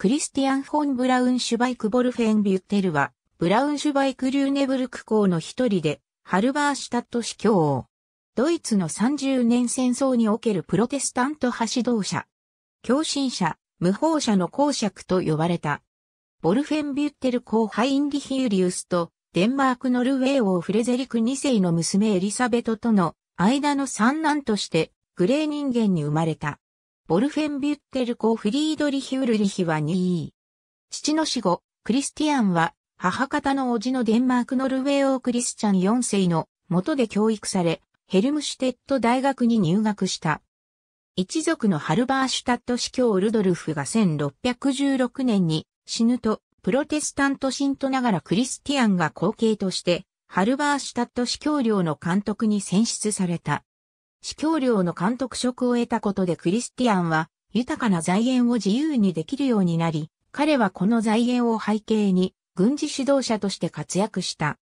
クリスティアン・フォン・ブラウンシュバイク・ボルフェン・ビュッテルは、ブラウンシュバイク・リューネブルク校の一人で、ハルバーシュタット市教王。ドイツの30年戦争におけるプロテスタント派指導者、共信者、無法者の公爵と呼ばれた。ボルフェン・ビュッテル公ハインリヒ・ユリウスと、デンマーク・ノルウェー王フレゼリク2世の娘エリサベトとの間の三男として、グレー人間に生まれた。ボルフェンビュッテルコ・フリードリヒ・ウルリヒは2位。父の死後、クリスティアンは、母方の叔父のデンマーク・ノルウェー王クリスチャン4世の元で教育され、ヘルムシュテット大学に入学した。一族のハルバーシュタット司教ルドルフが1616年に死ぬと、プロテスタント信徒ながらクリスティアンが後継として、ハルバーシュタット司教領の監督に選出された。司教領の監督職を得たことでクリスティアンは豊かな財源を自由にできるようになり、彼はこの財源を背景に軍事指導者として活躍した。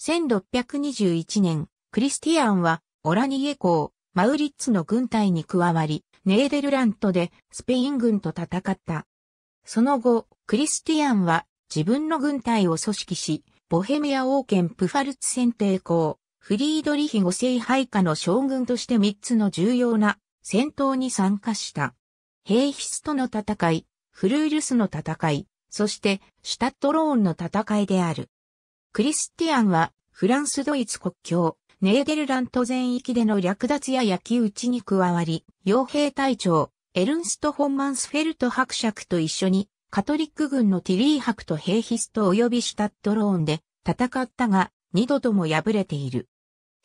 1621年、クリスティアンはオラニエ公、マウリッツの軍隊に加わり、ネーデルラントでスペイン軍と戦った。その後、クリスティアンは自分の軍隊を組織し、ボヘミア王権プファルツ選定公、フリードリヒ五世配下の将軍として3つの重要な戦闘に参加した。ヘイヒスとの戦い、フルールスの戦い、そしてシュタットローンの戦いである。クリスティアンはフランスドイツ国境、ネーデルラント全域での略奪や焼き討ちに加わり、傭兵隊長、エルンスト・ホンマンスフェルト伯爵と一緒に、カトリック軍のティリー伯とヘイヒスト及びシュタットローンで戦ったが、二度とも敗れている。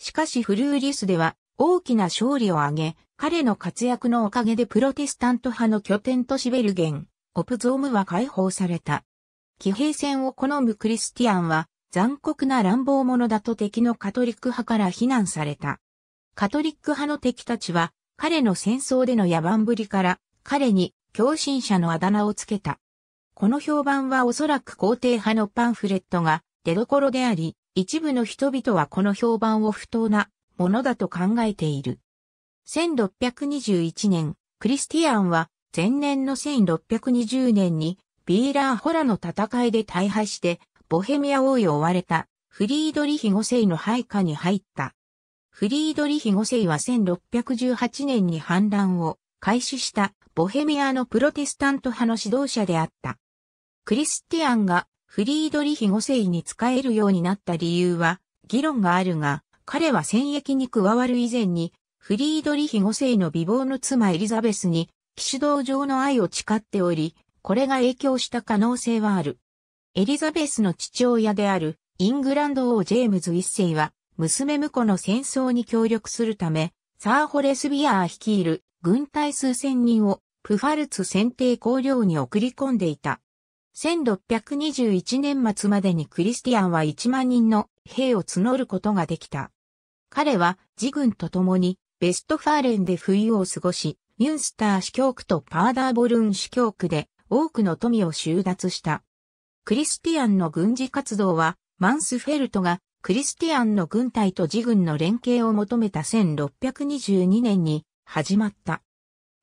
しかしフルーリスでは大きな勝利を挙げ、彼の活躍のおかげでプロテスタント派の拠点とシベルゲン、オプゾームは解放された。騎兵戦を好むクリスティアンは残酷な乱暴者だと敵のカトリック派から非難された。カトリック派の敵たちは彼の戦争での野蛮ぶりから彼に狂信者のあだ名をつけた。この評判はおそらく皇帝派のパンフレットが出所であり、一部の人々はこの評判を不当なものだと考えている。1621年、クリスティアンは前年の1620年にビーラーホラの戦いで大敗してボヘミア王位を追われたフリードリヒ5世の配下に入った。フリードリヒ5世は1618年に反乱を開始したボヘミアのプロテスタント派の指導者であった。クリスティアンがフリードリヒ5世に使えるようになった理由は議論があるが、彼は戦役に加わる以前に、フリードリヒ5世の美貌の妻エリザベスに、騎士道上の愛を誓っており、これが影響した可能性はある。エリザベスの父親である、イングランド王ジェームズ1世は、娘婿の戦争に協力するため、サー・ホレス・ビアー率いる軍隊数千人をプファルツ選定綱領に送り込んでいた。1621年末までにクリスティアンは1万人の兵を募ることができた。彼は自軍と共にベストファーレンで冬を過ごし、ミュンスター司教区とパーダーボルン司教区で多くの富を収奪した。クリスティアンの軍事活動はマンスフェルトがクリスティアンの軍隊と自軍の連携を求めた1622年に始まった。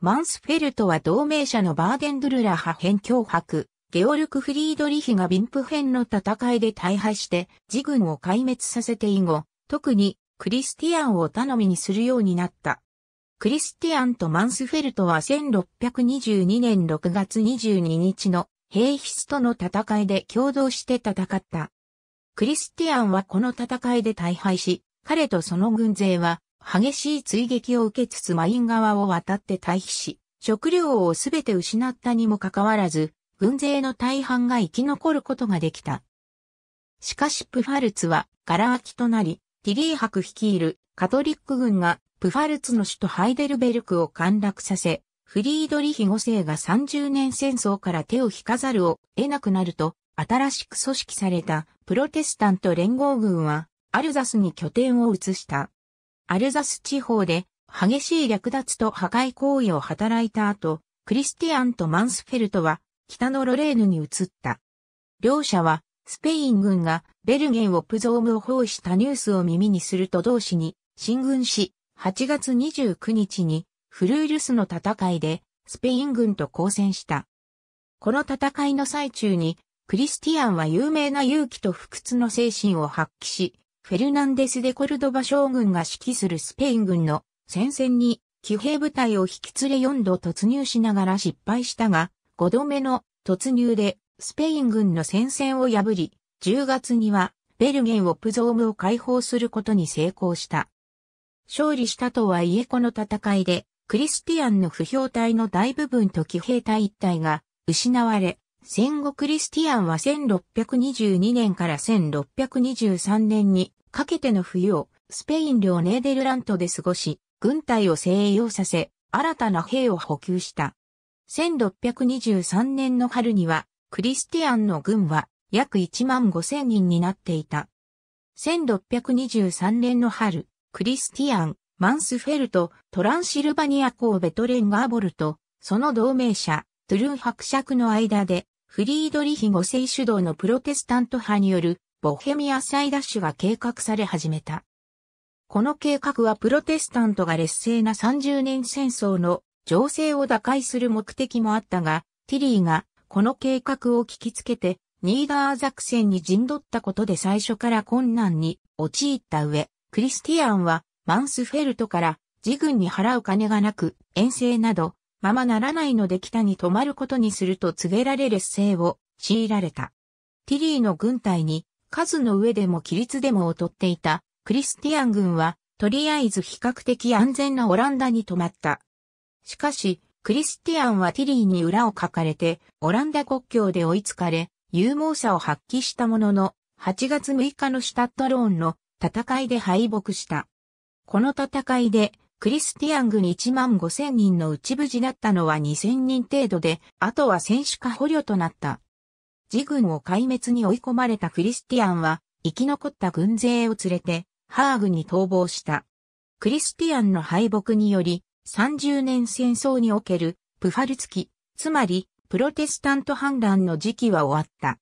マンスフェルトは同盟者のバーデンドゥルラ派編脅迫、ゲオルク・フリードリヒがビンプンの戦いで大敗して自軍を壊滅させて以後、特にクリスティアンを頼みにするようになった。クリスティアンとマンスフェルトは1622年6月22日の兵筆との戦いで共同して戦った。クリスティアンはこの戦いで大敗し、彼とその軍勢は激しい追撃を受けつつマイン川を渡って退避し、食料をすべて失ったにもかかわらず、軍勢の大半が生き残ることができた。しかしプファルツは、ガラ空きとなり、ティリー博率いるカトリック軍が、プファルツの首都ハイデルベルクを陥落させ、フリードリヒ5世が30年戦争から手を引かざるを得なくなると、新しく組織されたプロテスタント連合軍は、アルザスに拠点を移した。アルザス地方で、激しい略奪と破壊行為を働いた後、クリスティアンとマンスフェルトは北のロレーヌに移った。両者は、スペイン軍がベルゲンをプゾームを包したニュースを耳にすると同士に進軍し、8月29日にフルールスの戦いでスペイン軍と交戦した。この戦いの最中に、クリスティアンは有名な勇気と不屈の精神を発揮し、フェルナンデス・デ・コルドバ将軍が指揮するスペイン軍の戦線に騎兵部隊を引き連れ4度突入しながら失敗したが、5度目の突入でスペイン軍の戦線を破り、10月にはベルゲンオプゾームを解放することに成功した。勝利したとはいえこの戦いで、クリスティアンの不評隊の大部分と騎兵隊一体が失われ、戦後クリスティアンは1622年から1623年にかけての冬をスペイン領ネーデルラントで過ごし、軍隊を静養させ、新たな兵を補給した。1623年の春には、クリスティアンの軍は約1万5千人になっていた。1623年の春、クリスティアン、マンスフェルト、トランシルバニア公ベトレンガーボルト、その同盟者、トゥルン伯爵の間で、フリードリヒ五世主導のプロテスタント派によるボヘミア再シュが計画され始めた。この計画はプロテスタントが劣勢な30年戦争の情勢を打開する目的もあったが、ティリーがこの計画を聞きつけて、ニーダー作戦に陣取ったことで最初から困難に陥った上、クリスティアンはマンスフェルトから自軍に払う金がなく、遠征など、ままならないので北に泊まることにすると告げられ劣勢を強いられた。ティリーの軍隊に数の上でも規律でも劣っていたクリスティアン軍はとりあえず比較的安全なオランダに泊まった。しかし、クリスティアンはティリーに裏をかかれて、オランダ国境で追いつかれ、勇猛さを発揮したものの、8月6日のシュタットローンの戦いで敗北した。この戦いで、クリスティアン軍1万5千人の内ち無事だったのは2千人程度で、あとは戦死か捕虜となった。自軍を壊滅に追い込まれたクリスティアンは、生き残った軍勢を連れて、ハーグに逃亡した。クリスティアンの敗北により、30年戦争におけるプファルツキ、つまりプロテスタント反乱の時期は終わった。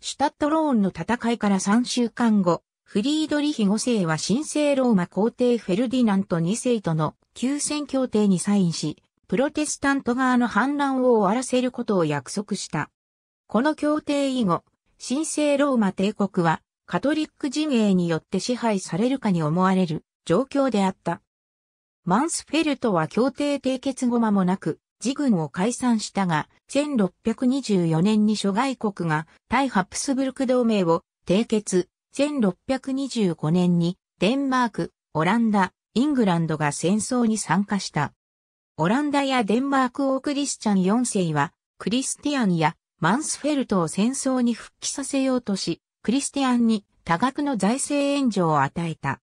シュタットローンの戦いから3週間後、フリードリヒ5世は神聖ローマ皇帝フェルディナント2世との休戦協定にサインし、プロテスタント側の反乱を終わらせることを約束した。この協定以後、神聖ローマ帝国はカトリック陣営によって支配されるかに思われる状況であった。マンスフェルトは協定締結後間もなく、自軍を解散したが、1624年に諸外国が対ハプスブルク同盟を締結、1625年にデンマーク、オランダ、イングランドが戦争に参加した。オランダやデンマーク王クリスチャン4世は、クリスティアンやマンスフェルトを戦争に復帰させようとし、クリスティアンに多額の財政援助を与えた。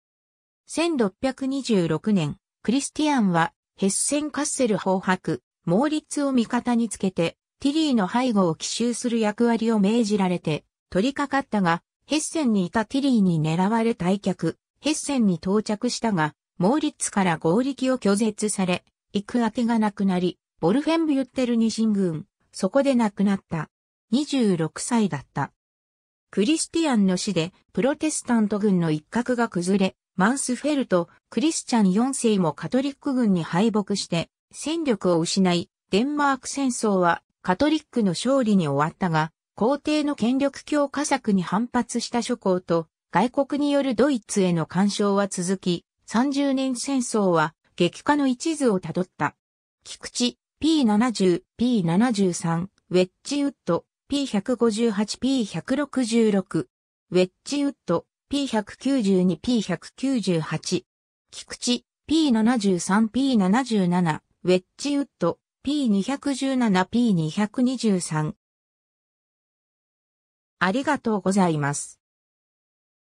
1626年、クリスティアンは、ヘッセンカッセル砲白、モーリッツを味方につけて、ティリーの背後を奇襲する役割を命じられて、取り掛かったが、ヘッセンにいたティリーに狙われ退却、ヘッセンに到着したが、モーリッツから合力を拒絶され、行くあてがなくなり、ボルフェンブユッテルに進軍、そこで亡くなった。26歳だった。クリスティアンの死で、プロテスタント軍の一角が崩れ、マンスフェルト、クリスチャン4世もカトリック軍に敗北して、戦力を失い、デンマーク戦争はカトリックの勝利に終わったが、皇帝の権力強化策に反発した諸侯と、外国によるドイツへの干渉は続き、30年戦争は激化の一途をたどった。菊池 P70、P73、ウェッジウッド P158、P166、ウェッジウッド P192、P198、菊池、P73、P77、ウェッジウッド、P217、P223。ありがとうございます。